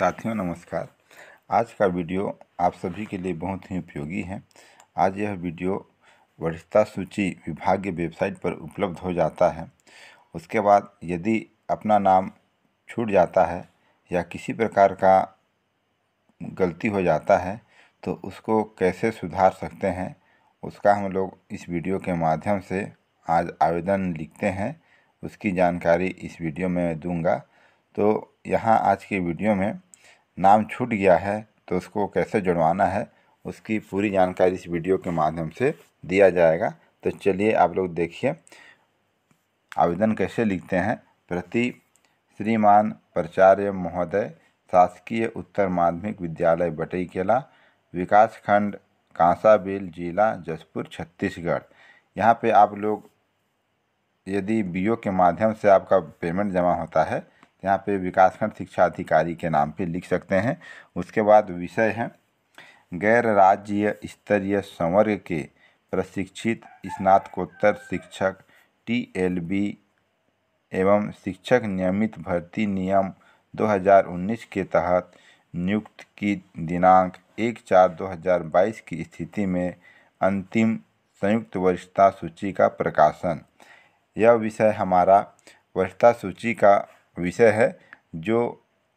साथियों नमस्कार आज का वीडियो आप सभी के लिए बहुत ही उपयोगी है आज यह वीडियो वरिष्ठता सूची विभागीय वेबसाइट पर उपलब्ध हो जाता है उसके बाद यदि अपना नाम छूट जाता है या किसी प्रकार का गलती हो जाता है तो उसको कैसे सुधार सकते हैं उसका हम लोग इस वीडियो के माध्यम से आज आवेदन लिखते हैं उसकी जानकारी इस वीडियो में दूंगा तो यहाँ आज के वीडियो में नाम छूट गया है तो उसको कैसे जुड़वाना है उसकी पूरी जानकारी इस वीडियो के माध्यम से दिया जाएगा तो चलिए आप लोग देखिए आवेदन कैसे लिखते हैं प्रति श्रीमान प्राचार्य महोदय शासकीय उत्तर माध्यमिक विद्यालय बटई केला विकासखंड कांसाबेल जिला जसपुर छत्तीसगढ़ यहाँ पे आप लोग यदि बीओ के माध्यम से आपका पेमेंट जमा होता है यहाँ पे विकासखंड शिक्षा अधिकारी के नाम पे लिख सकते हैं उसके बाद विषय है गैर राज्य स्तरीय संवर्ग के प्रशिक्षित स्नातकोत्तर शिक्षक टीएलबी एवं शिक्षक नियमित भर्ती नियम 2019 के तहत नियुक्त की दिनांक एक चार 2022 की स्थिति में अंतिम संयुक्त वरिष्ठता सूची का प्रकाशन यह विषय हमारा वरिष्ठता सूची का विषय है जो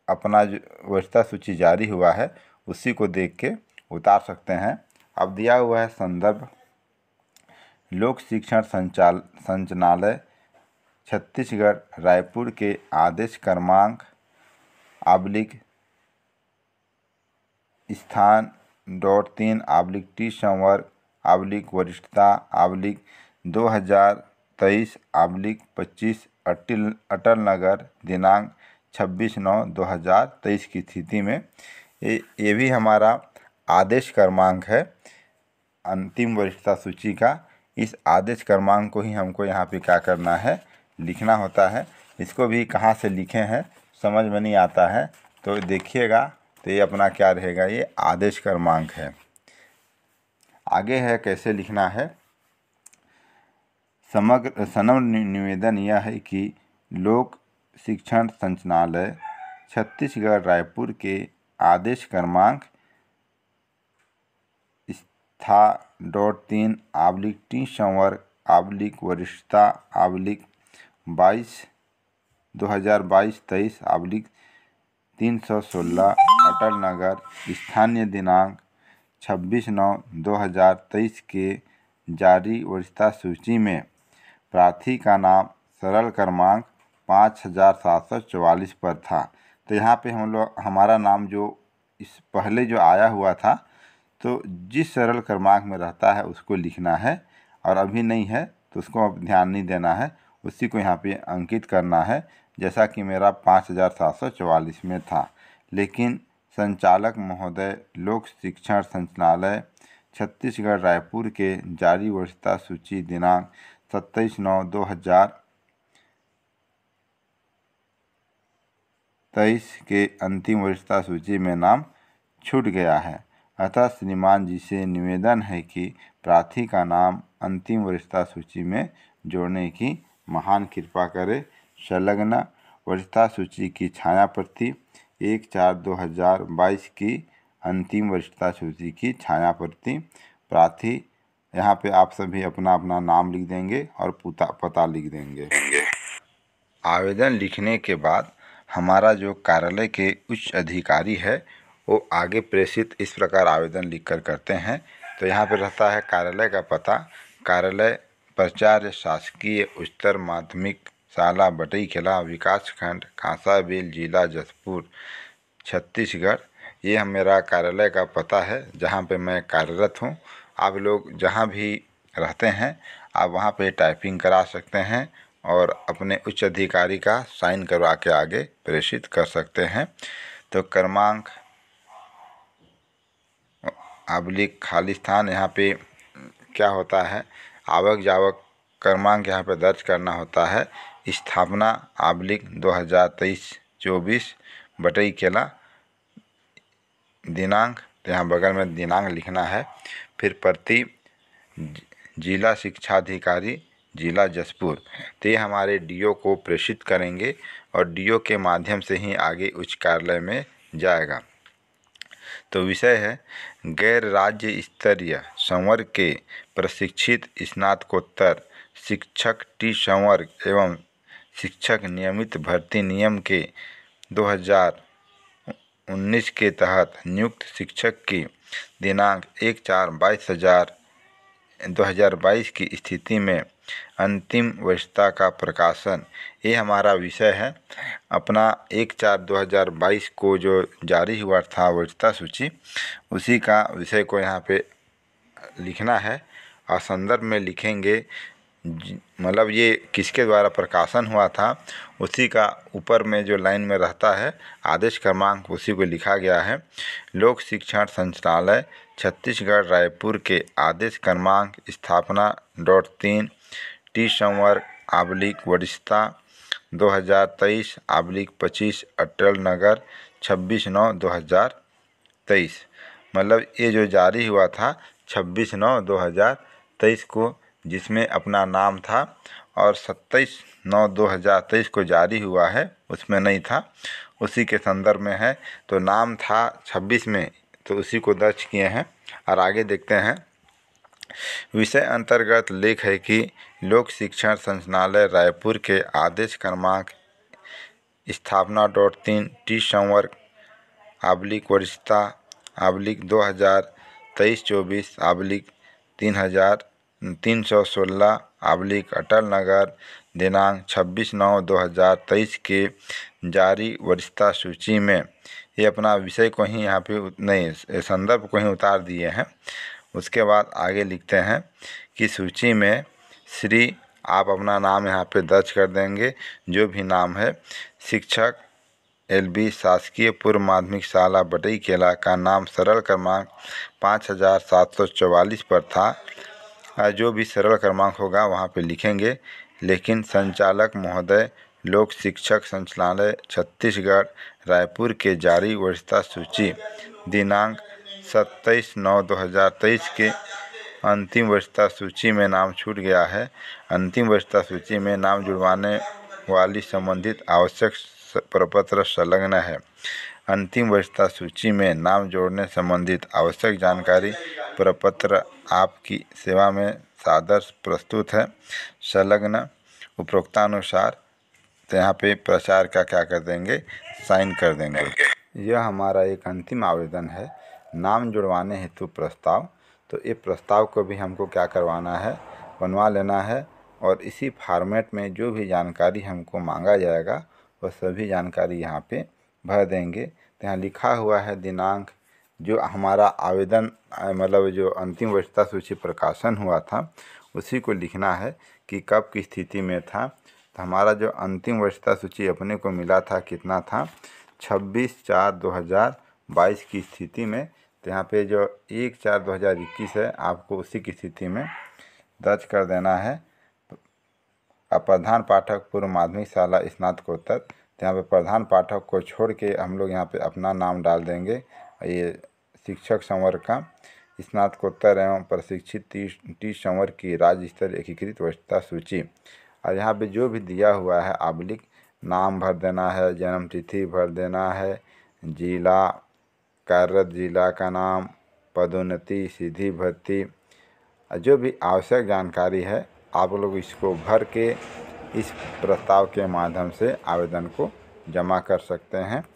अपना जो वरिष्ठता सूची जारी हुआ है उसी को देख के उतार सकते हैं अब दिया हुआ है संदर्भ लोक शिक्षण संचाल संचनालय छत्तीसगढ़ रायपुर के आदेश क्रमांक आब्लिक स्थान डॉट तीन आब्लिक टी संवर्ग आब्लिक वरिष्ठता आब्लिक दो हज़ार तेईस आब्लिक पच्चीस अटिल अटल नगर दिनांक 26 नौ 2023 की स्थिति में ये ये भी हमारा आदेश क्रमांक है अंतिम वरिष्ठता सूची का इस आदेश क्रमांक को ही हमको यहाँ पे क्या करना है लिखना होता है इसको भी कहाँ से लिखे हैं समझ में नहीं आता है तो देखिएगा तो ये अपना क्या रहेगा ये आदेश क्रमांक है आगे है कैसे लिखना है समग्र सनम निवेदन यह है कि लोक शिक्षण संचालनालय छत्तीसगढ़ रायपुर के आदेश क्रमांक स्था डॉट तीन आवलिक टी संवर्ग आवलिक वरिष्ठता आवलिक बाईस दो हज़ार बाईस तेईस आवलिक तीन सौ सोलह अटल नगर स्थानीय दिनांक छब्बीस नौ दो हज़ार तेईस के जारी वरिष्ठता सूची में प्रार्थी का नाम सरल क्रमांक पाँच हज़ार सात सौ चवालीस पर था तो यहाँ पे हम लोग हमारा नाम जो इस पहले जो आया हुआ था तो जिस सरल क्रमांक में रहता है उसको लिखना है और अभी नहीं है तो उसको अब ध्यान नहीं देना है उसी को यहाँ पे अंकित करना है जैसा कि मेरा पाँच हज़ार सात सौ चवालीस में था लेकिन संचालक महोदय लोक शिक्षण संचालय छत्तीसगढ़ रायपुर के जारी वर्षता सूची दिनांक सत्ताईस नौ दो हजार तेईस के अंतिम वरिष्ठता सूची में नाम छूट गया है अतः श्रीमान जी से निवेदन है कि प्रार्थी का नाम अंतिम वरिष्ठता सूची में जोड़ने की महान कृपा करें संलग्न वरिष्ठता सूची की छाया प्रति एक चार दो हजार बाईस की अंतिम वरिष्ठता सूची की छाया प्रति प्रार्थी यहाँ पे आप सभी अपना अपना नाम लिख देंगे और पुता पता लिख देंगे आवेदन लिखने के बाद हमारा जो कार्यालय के उच्च अधिकारी है वो आगे प्रेषित इस प्रकार आवेदन लिखकर करते हैं तो यहाँ पर रहता है कार्यालय का पता कार्यालय प्राचार्य शासकीय उच्चतर माध्यमिक शाला बटई खिला विकासखंड कांसाबेल जिला जसपुर छत्तीसगढ़ ये मेरा कार्यालय का पता है जहाँ पे मैं कार्यरत हूँ आप लोग जहाँ भी रहते हैं आप वहाँ पे टाइपिंग करा सकते हैं और अपने उच्च अधिकारी का साइन करवा के आगे प्रेषित कर सकते हैं तो क्रमांक आबलिक खाली स्थान यहाँ पे क्या होता है आवक जावक क्रमांक यहाँ पे दर्ज करना होता है स्थापना आबलिक दो हज़ार तेईस चौबीस बटई केला दिनांक यहाँ बगल में दिनांक लिखना है फिर प्रति जिला शिक्षा अधिकारी जिला जसपुर तो ये हमारे डीओ को प्रेषित करेंगे और डीओ के माध्यम से ही आगे उच्च कार्यालय में जाएगा तो विषय है गैर राज्य स्तरीय संवर्ग के प्रशिक्षित स्नातकोत्तर शिक्षक टी संवर्ग एवं शिक्षक नियमित भर्ती नियम के उन्नीस के तहत नियुक्त शिक्षक की दिनांक एक चार बाईस हज़ार दो हज़ार बाईस की स्थिति में अंतिम वरिष्ठता का प्रकाशन ये हमारा विषय है अपना एक चार दो हज़ार बाईस को जो जारी हुआ था वरिष्ठता सूची उसी का विषय को यहाँ पे लिखना है और संदर्भ में लिखेंगे मतलब ये किसके द्वारा प्रकाशन हुआ था उसी का ऊपर में जो लाइन में रहता है आदेश क्रमांक उसी को लिखा गया है लोक शिक्षण संचालय छत्तीसगढ़ रायपुर के आदेश क्रमांक स्थापना डॉट तीन टी संवर आबलिक वरिष्ठता 2023 आबलिक पच्चीस अटल नगर छब्बीस नौ 2023 मतलब ये जो जारी हुआ था 26 नौ 2023 को जिसमें अपना नाम था और सत्ताईस नौ दो हज़ार तेईस को जारी हुआ है उसमें नहीं था उसी के संदर्भ में है तो नाम था छब्बीस में तो उसी को दर्ज किए हैं और आगे देखते हैं विषय अंतर्गत लेख है कि लोक शिक्षण संचालय रायपुर के आदेश क्रमांक स्थापना डॉट तीन टी संवर्ग आबलिक वरिष्ठता आबलिक दो हज़ार तेईस चौबीस आबलिक तीन हज़ार तीन सौ सोलह आब्लिक अटल नगर दिनांक छब्बीस नौ दो हज़ार तेईस के जारी वरिष्ठता सूची में ये अपना विषय को ही यहाँ पे नहीं संदर्भ को ही उतार दिए हैं उसके बाद आगे लिखते हैं कि सूची में श्री आप अपना नाम यहाँ पे दर्ज कर देंगे जो भी नाम है शिक्षक एल बी शासकीय पूर्व माध्यमिक शाला बटई केला का नाम सरल क्रमांक पाँच हज़ार सात सौ चौवालीस पर था हाँ, जो भी सरल क्रमांक होगा वहाँ पे लिखेंगे लेकिन संचालक महोदय लोक शिक्षक संचालय छत्तीसगढ़ रायपुर के जारी वरिष्ठता सूची दिनांक 27 नौ 2023 के अंतिम वरिष्ठता सूची में नाम छूट गया है अंतिम वरिष्ठता सूची में नाम जुड़वाने वाली संबंधित आवश्यक प्रपत्र संलग्न है अंतिम व्यवस्था सूची में नाम जोड़ने संबंधित आवश्यक जानकारी प्रपत्र आपकी सेवा में सादर प्रस्तुत है संलग्न उपरोक्तानुसार तो यहाँ पे प्रचार का क्या कर देंगे साइन कर देंगे यह हमारा एक अंतिम आवेदन है नाम जुड़वाने हेतु प्रस्ताव तो ये प्रस्ताव को भी हमको क्या करवाना है बनवा लेना है और इसी फॉर्मेट में जो भी जानकारी हमको मांगा जाएगा वह सभी जानकारी यहाँ पे भर देंगे तो यहाँ लिखा हुआ है दिनांक जो हमारा आवेदन मतलब जो अंतिम वरिष्ठता सूची प्रकाशन हुआ था उसी को लिखना है कि कब की स्थिति में था तो हमारा जो अंतिम वरिष्ठता सूची अपने को मिला था कितना था 26 चार 2022 की स्थिति में तो यहाँ पे जो एक चार 2021 है आपको उसी की स्थिति में दर्ज कर देना है प्रधान पाठक पूर्व माध्यमिक शाला स्नातकोत्तर तो यहाँ पे प्रधान पाठक को छोड़ के हम लोग यहाँ पे अपना नाम डाल देंगे ये शिक्षक संवर्ग का स्नातकोत्तर एवं प्रशिक्षित टी टी संवर्ग की राज्य स्तर एकीकृत वस्तुता सूची और यहाँ पे जो भी दिया हुआ है आबलिक नाम भर देना है जन्म तिथि भर देना है जिला कार्यरत जिला का नाम पदोन्नति सीधी भर्ती जो भी आवश्यक जानकारी है आप लोग इसको भर के इस प्रस्ताव के माध्यम से आवेदन को जमा कर सकते हैं